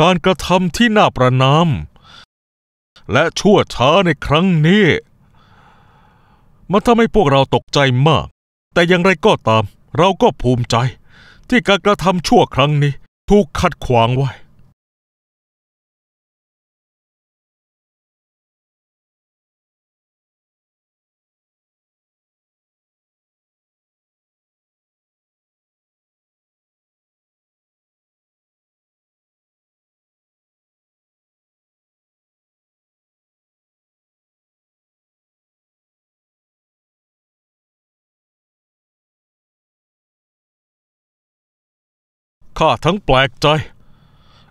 การกระทำที่น่าประนามและชั่วช้าในครั้งนี้ มันทำให้พวกเราตกใจมาก แต่อย่างไรก็ตาม เราก็ภูมิใจ ที่การกระทำชั่วครั้งนี้ ถูกขัดขวางไว้ข้าทั้งแปลกใจ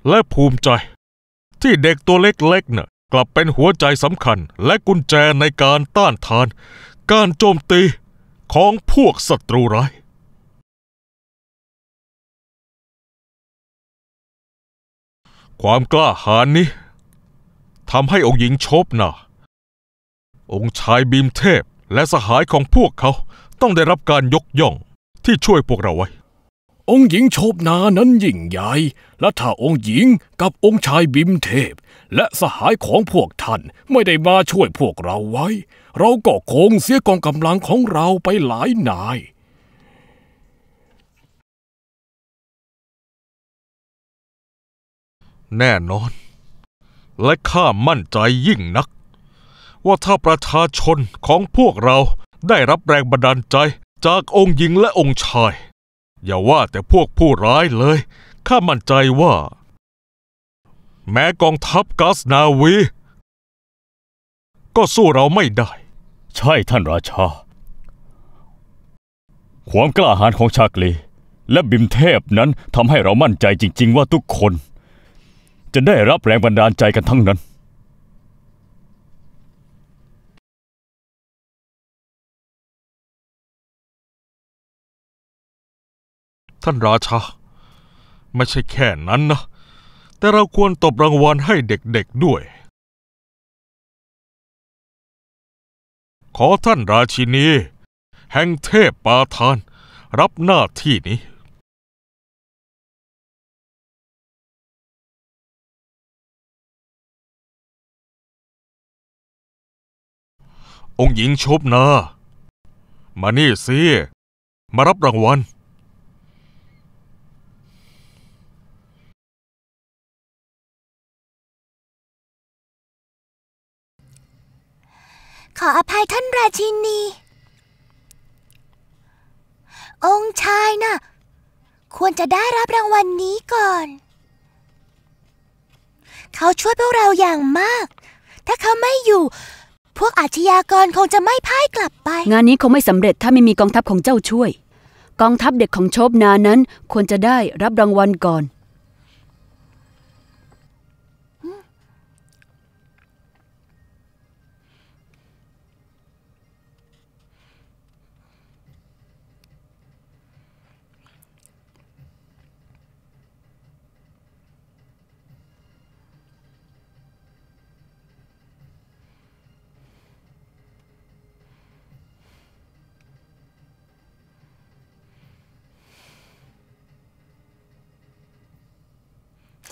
และภูมิใจที่เด็กตัวเล็กๆน่ะกลับเป็นหัวใจสำคัญและกุญแจในการต้านทาน การโจมตีของพวกศัตรูร้าย ความกล้าหาญนี้ทำให้องค์หญิงโชบนาองค์ชายบีมเทพและสหายของพวกเขาต้องได้รับการยกย่องที่ช่วยพวกเราไว้องค์หญิงโชบนานั้นยิ่งใหญ่และถ้าองค์หญิงกับองค์ชายบิมเทพและสหายของพวกท่านไม่ได้มาช่วยพวกเราไว้ เราก็คงเสียกองกำลังของเราไปหลายนาย แน่นอน และข้ามั่นใจยิ่งนัก ว่าถ้าประชาชนของพวกเราได้รับแรงบันดาลใจจากองค์หญิงและองค์ชายอย่าว่าแต่พวกผู้ร้ายเลย ข้ามั่นใจว่า แม้กองทัพกาสนาวี ก็สู้เราไม่ได้ ใช่ท่านราชา ความกล้าหาญของชากลี และบิมเทพนั้นทำให้เรามั่นใจจริง ๆ ว่าทุกคน จะได้รับแรงบันดาลใจกันทั้งนั้นท่านราชา ไม่ใช่แค่นั้นนะ แต่เราควรตบรางวัลให้เด็กๆด้วย ขอท่านราชินี แห่งเทพปาทาน รับหน้าที่นี้ องค์หญิงชบนา มานี่สิมารับรางวัลขออภัยท่านราชินี องค์ชายนะ่ะ ควรจะได้รับรางวัลนนี้ก่อน เขาช่วยพวกเราอย่างมาก ถ้าเขาไม่อยู่ พวกอาชญากรคงจะไม่พ่ายกลับไป งานนี้คงไม่สำเร็จถ้าไม่มีกองทัพของเจ้าช่วย กองทัพเด็กของโชบนานั้น ควรจะได้รับรางวัลก่อนเ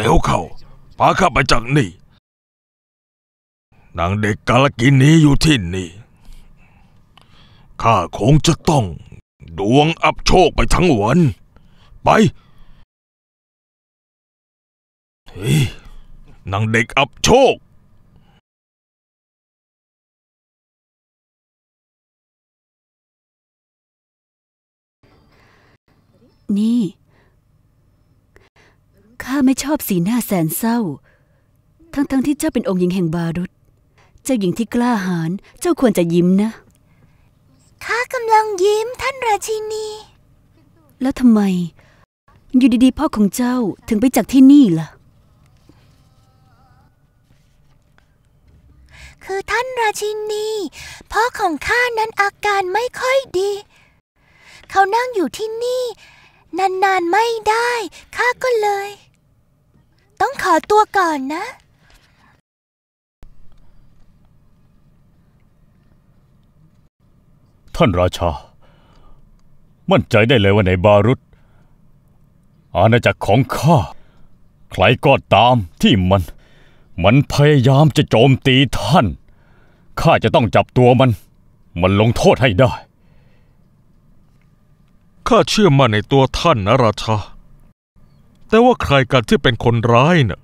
ร็วเขาพาข้าไปจากนี่นางเด็กกาลกินนี้อยู่ที่นี่ข้าคงจะต้องดวงอับโชคไปทั้งวัน ไป เฮ้ยนางเด็กอับโชค นี่ ข้าไม่ชอบสีหน้าแสนเศร้า ทั้งๆทที่เจ้าเป็นองค์หญิงแห่งบารุตเจ้าหญิงที่กล้าหาญเจ้าควรจะยิ้มนะราชินี แล้วทำไม อยู่ดีๆ พ่อของเจ้าถึงไปจากที่นี่ล่ะ คือท่านราชินีพ่อของข้านั้นอาการไม่ค่อยดี เขานั่งอยู่ที่นี่ นานๆไม่ได้ข้าก็เลย ต้องขอตัวก่อนนะ ท่านราชามั่นใจได้เลยว่าในบารุตอาณาจักรของข้า ใครก็ตามที่มัน มันพยายามจะโจมตีท่านข้าจะต้องจับตัวมัน มันลงโทษให้ได้ข้าเชื่อมั่นในตัวท่านนะราชา แต่ว่าใครกันที่เป็นคนร้ายเนะ่ะ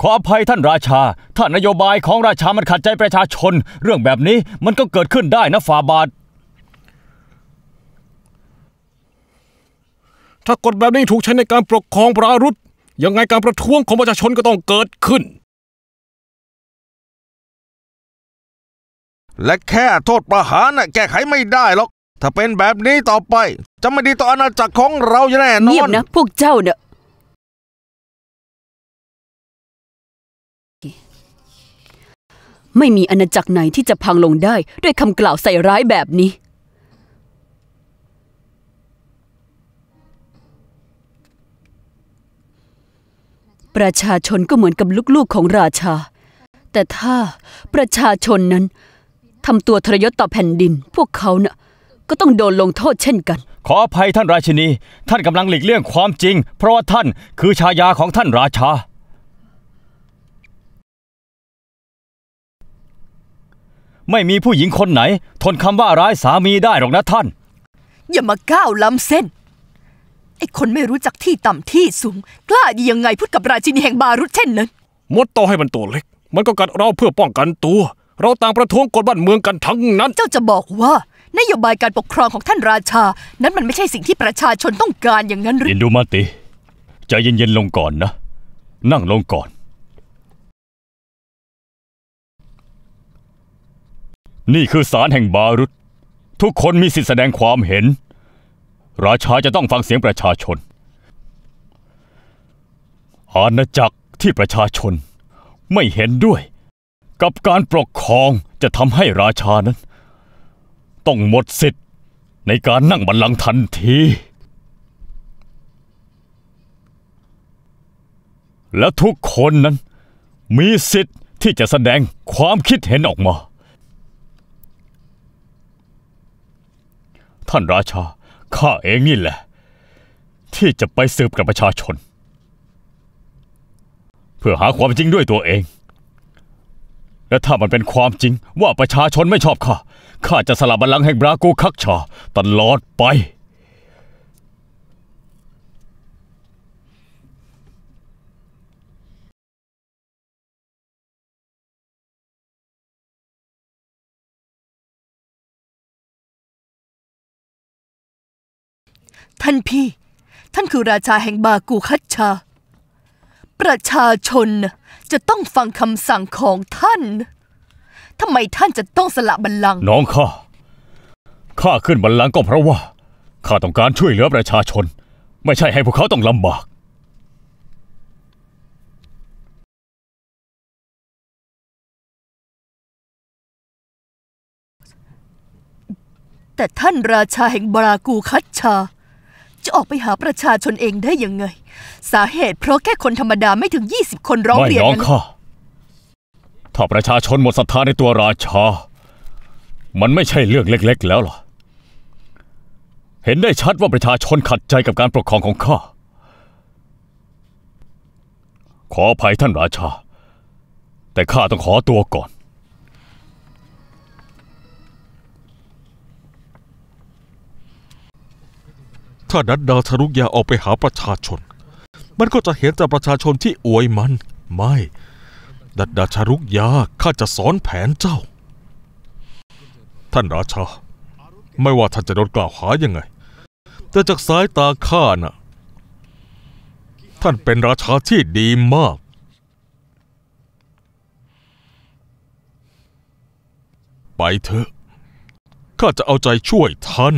ขออภัยท่านราชาถ้านโยบายของราชา มันขัดใจประชาชน เรื่องแบบนี้มันก็เกิดขึ้นได้นะฝ่าบาท ถ้ากฎแบบนี้ถูกใช้ในการปกครองปรารุษยังไงการประท้วงของประชาชนก็ต้องเกิดขึ้น และแค่โทษประหารน่ะแก้ไขไม่ได้หรอก ถ้าเป็นแบบนี้ต่อไป จะไม่ดีต่ออาณาจักรของเราอย่างแน่นอนเงียบนะพวกเจ้าเนี่ยไม่มีอาณาจักรไหนที่จะพังลงได้ด้วยคำกล่าวใส่ร้ายแบบนี้ ประชาชนก็เหมือนกับลูกๆของราชา แต่ถ้าประชาชนนั้นทำตัวทรยศต่อแผ่นดินพวกเขานะ่ะก็ต้องโดนลงโทษเช่นกัน ขออภัยท่านราชินีท่านกำลังหลีกเลี่ยงความจริง เพราะว่าท่านคือชายาของท่านราชาไม่มีผู้หญิงคนไหน ทนคำว่าร้ายสามีได้หรอกนะท่าน อย่ามาก้าวล้ำเส้น ไอ้คนไม่รู้จักที่ต่ำที่สูง กล้าดียังไงพูดกับราชินีแห่งบารุษเช่นนั้น มดโตให้มันตัวเล็กมันก็กัดเราเพื่อป้องกันตัว เราต่างประท้วงกฎบ้านเมืองกันทั้งนั้น เจ้าจะบอกว่านโยบายการปกครองของท่านราชา นั้นมันไม่ใช่สิ่งที่ประชาชนต้องการอย่างนั้นหรือยินดูมาติใจเย็นๆลงก่อนนะ นั่งลงก่อนนี่คือศาลแห่งบารุษทุกคนมีสิทธิแสดงความเห็น ราชาจะต้องฟังเสียงประชาชนอาณาจักรที่ประชาชนไม่เห็นด้วยกับการปกครองจะทำให้ราชานั้นต้องหมดสิทธิ์ในการนั่งบัลลังก์ทันที และทุกคนนั้นมีสิทธิ์ ที่จะแสดงความคิดเห็นออกมาท่านราชา ข้าเองนี่แหละ ที่จะไปสืบกับประชาชน เพื่อหาความจริงด้วยตัวเอง และถ้ามันเป็นความจริงว่าประชาชนไม่ชอบข้า ข้าจะสละบัลลังก์แห่งบราโกคักชาตลอดไปท่านพี่ ท่านคือราชาแห่งบากูคัตชา ประชาชนจะต้องฟังคำสั่งของท่าน ทำไมท่านจะต้องสละบัลลังก์น้องข้า ข้าขึ้นบัลลังก์ก็เพราะว่าข้าต้องการช่วยเหลือประชาชน ไม่ใช่ให้พวกเขาต้องลำบาก แต่ท่านราชาแห่งบรากูคัตชาจะออกไปหาประชาชนเองได้ยังไง สาเหตุเพราะแค่คนธรรมดาไม่ถึง 20 คนร้องเรียนไม่น้องข้าถ้าประชาชนหมดศรัทธาในตัวราชา มันไม่ใช่เรื่องเล็ก ๆ แล้วหรอ เห็นได้ชัดว่าประชาชนขัดใจกับการปกครองของข้า ขออภัยท่านราชา แต่ข้าต้องขอตัวก่อนถ้านัดดาทรุกยาออกไปหาประชาชน มันก็จะเห็นแต่ประชาชนที่อวยมัน ไม่ ดัดดาชารุกยาข้าจะสอนแผนเจ้า ท่านราชา ไม่ว่าท่านจะโดนกล่าวหายังไง แต่จากสายตาข้านะ่ะท่านเป็นราชาที่ดีมาก ไปเถอะ ข้าจะเอาใจช่วยท่าน